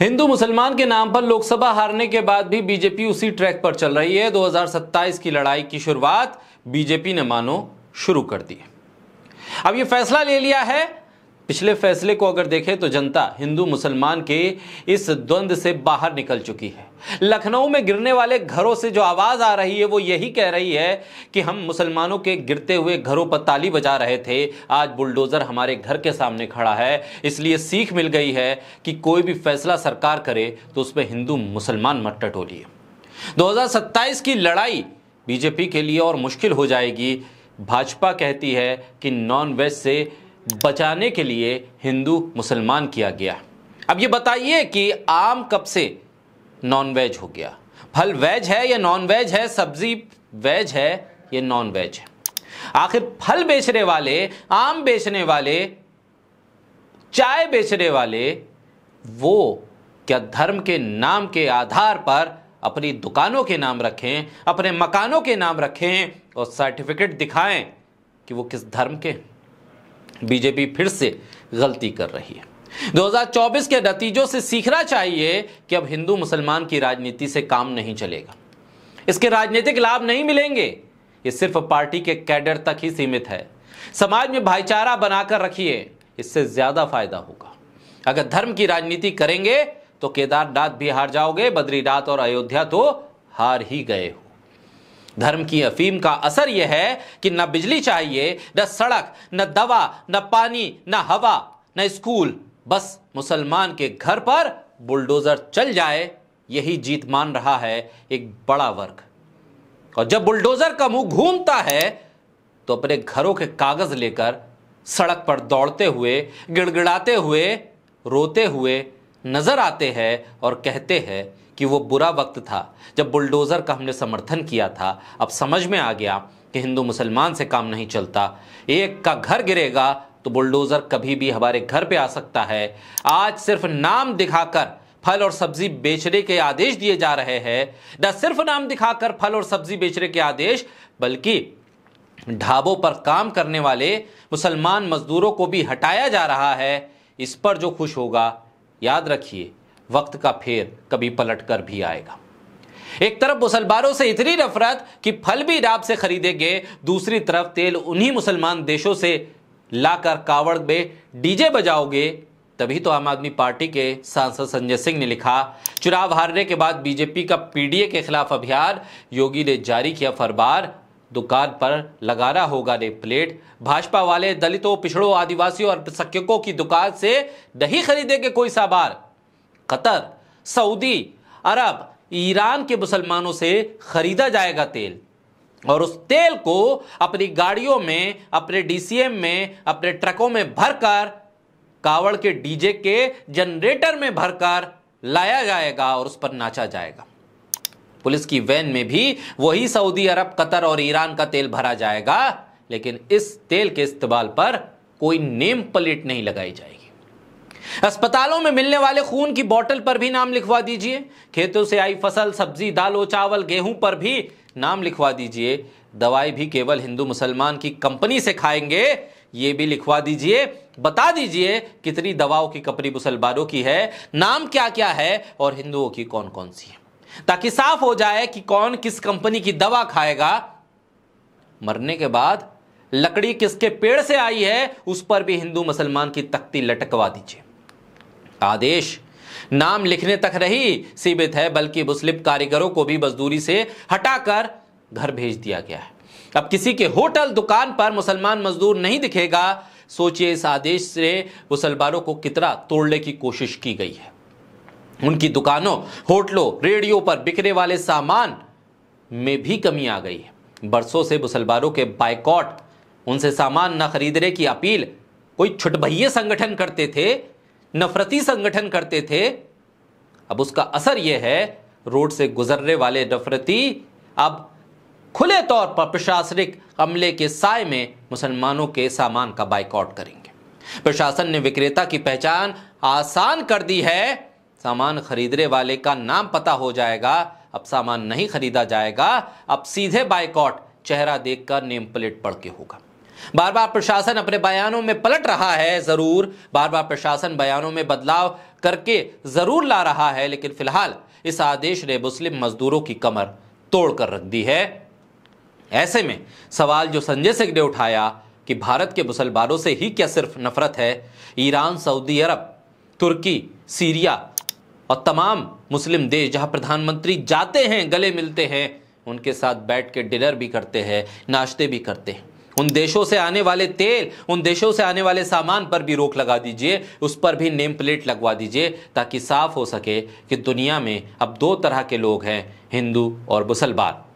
हिंदू मुसलमान के नाम पर लोकसभा हारने के बाद भी बीजेपी उसी ट्रैक पर चल रही है 2027 की लड़ाई की शुरुआत बीजेपी ने मानो शुरू कर दी अब यह फैसला ले लिया है पिछले फैसले को अगर देखें तो जनता हिंदू मुसलमान के इस द्वंद से बाहर निकल चुकी है लखनऊ में गिरने वाले घरों से जो आवाज़ आ रही है वो यही कह रही है कि हम मुसलमानों के गिरते हुए घरों पर ताली बजा रहे थे आज बुलडोज़र हमारे घर के सामने खड़ा है इसलिए सीख मिल गई है कि कोई भी फैसला सरकार करे तो उसमें हिंदू मुसलमान मत टोलिए दो की लड़ाई बीजेपी के लिए और मुश्किल हो जाएगी भाजपा कहती है कि नॉन वेज से बचाने के लिए हिंदू मुसलमान किया गया अब ये बताइए कि आम कब से नॉन वेज हो गया फल वेज है या नॉन वेज है सब्जी वेज है या नॉन वेज है आखिर फल बेचने वाले आम बेचने वाले चाय बेचने वाले वो क्या धर्म के नाम के आधार पर अपनी दुकानों के नाम रखें अपने मकानों के नाम रखें और सर्टिफिकेट दिखाएं कि वो किस धर्म के हैं बीजेपी फिर से गलती कर रही है 2024 के नतीजों से सीखना चाहिए कि अब हिंदू मुसलमान की राजनीति से काम नहीं चलेगा इसके राजनीतिक लाभ नहीं मिलेंगे ये सिर्फ पार्टी के कैडर तक ही सीमित है समाज में भाईचारा बनाकर रखिए इससे ज्यादा फायदा होगा अगर धर्म की राजनीति करेंगे तो केदारनाथ भी हार जाओगे बद्रीनाथ और अयोध्या तो हार ही गए हो धर्म की अफीम का असर यह है कि न बिजली चाहिए न सड़क न दवा न पानी न हवा न स्कूल बस मुसलमान के घर पर बुलडोजर चल जाए यही जीत मान रहा है एक बड़ा वर्ग और जब बुलडोजर का मुंह घूमता है तो अपने घरों के कागज लेकर सड़क पर दौड़ते हुए गिड़गिड़ाते हुए रोते हुए नजर आते हैं और कहते हैं कि वो बुरा वक्त था जब बुलडोज़र का हमने समर्थन किया था अब समझ में आ गया कि हिंदू मुसलमान से काम नहीं चलता एक का घर गिरेगा तो बुलडोज़र कभी भी हमारे घर पे आ सकता है आज सिर्फ नाम दिखाकर फल और सब्जी बेचने के आदेश दिए जा रहे हैं न सिर्फ नाम दिखाकर फल और सब्जी बेचने के आदेश बल्कि ढाबों पर काम करने वाले मुसलमान मजदूरों को भी हटाया जा रहा है इस पर जो खुश होगा याद रखिए वक्त का फेर कभी पलट कर भी आएगा एक तरफ मुसलमानों से इतनी नफरत कि फल भी राब से खरीदेंगे दूसरी तरफ तेल उन्हीं मुसलमान देशों से लाकर कावड़ में डीजे बजाओगे तभी तो आम आदमी पार्टी के सांसद संजय सिंह ने लिखा चुनाव हारने के बाद बीजेपी का पीडीए के खिलाफ अभियान योगी ने जारी किया फरबार दुकान पर लगाना होगा ने प्लेट भाजपा वाले दलितों पिछड़ों आदिवासियों और अल्पसंख्यकों की दुकान से नहीं खरीदेंगे कोई सामान कतर सऊदी अरब ईरान के मुसलमानों से खरीदा जाएगा तेल और उस तेल को अपनी गाड़ियों में अपने डीसीएम में अपने ट्रकों में भरकर कावड़ के डीजे के जनरेटर में भरकर लाया जाएगा और उस पर नाचा जाएगा पुलिस की वैन में भी वही सऊदी अरब कतर और ईरान का तेल भरा जाएगा लेकिन इस तेल के इस्तेमाल पर कोई नेम प्लेट नहीं लगाई जाएगी अस्पतालों में मिलने वाले खून की बोतल पर भी नाम लिखवा दीजिए खेतों से आई फसल सब्जी दाल और चावल गेहूं पर भी नाम लिखवा दीजिए दवाई भी केवल हिंदू मुसलमान की कंपनी से खाएंगे ये भी लिखवा दीजिए बता दीजिए कितनी दवाओं की कपरी मुसलमानों की है नाम क्या क्या है और हिंदुओं की कौन कौन सी है ताकि साफ हो जाए कि कौन किस कंपनी की दवा खाएगा मरने के बाद लकड़ी किसके पेड़ से आई है उस पर भी हिंदू मुसलमान की तख्ती लटकवा दीजिए आदेश नाम लिखने तक रही सीमित है बल्कि मुस्लिम कारीगरों को भी मजदूरी से हटाकर घर भेज दिया गया है अब किसी के होटल दुकान पर मुसलमान मजदूर नहीं दिखेगा सोचिए इस आदेश से मुसलमानों को कितना तोड़ने की कोशिश की गई है उनकी दुकानों होटलों रेडियो पर बिकने वाले सामान में भी कमी आ गई है बरसों से मुसलमानों के बायकॉट उनसे सामान न खरीदने की अपील कोई छुटभ संगठन करते थे नफरती संगठन करते थे अब उसका असर यह है रोड से गुजरने वाले नफरती अब खुले तौर पर प्रशासनिक अमले के साय में मुसलमानों के सामान का बाइकआउट करेंगे प्रशासन ने विक्रेता की पहचान आसान कर दी है सामान खरीदने वाले का नाम पता हो जाएगा अब सामान नहीं खरीदा जाएगा अब सीधे बाइकआउट चेहरा देखकर नेम प्लेट पढ़ के होगा बार बार प्रशासन अपने बयानों में पलट रहा है जरूर बार बार प्रशासन बयानों में बदलाव करके जरूर ला रहा है लेकिन फिलहाल इस आदेश ने मुस्लिम मजदूरों की कमर तोड़ कर रख दी है ऐसे में सवाल जो संजय सिंह ने उठाया कि भारत के मुसलमानों से ही क्या सिर्फ नफरत है ईरान सऊदी अरब तुर्की सीरिया और तमाम मुस्लिम देश जहां प्रधानमंत्री जाते हैं गले मिलते हैं उनके साथ बैठ के डिनर भी करते हैं नाश्ते भी करते हैं उन देशों से आने वाले तेल उन देशों से आने वाले सामान पर भी रोक लगा दीजिए उस पर भी नेम प्लेट लगवा दीजिए ताकि साफ हो सके कि दुनिया में अब दो तरह के लोग हैं हिंदू और मुसलमान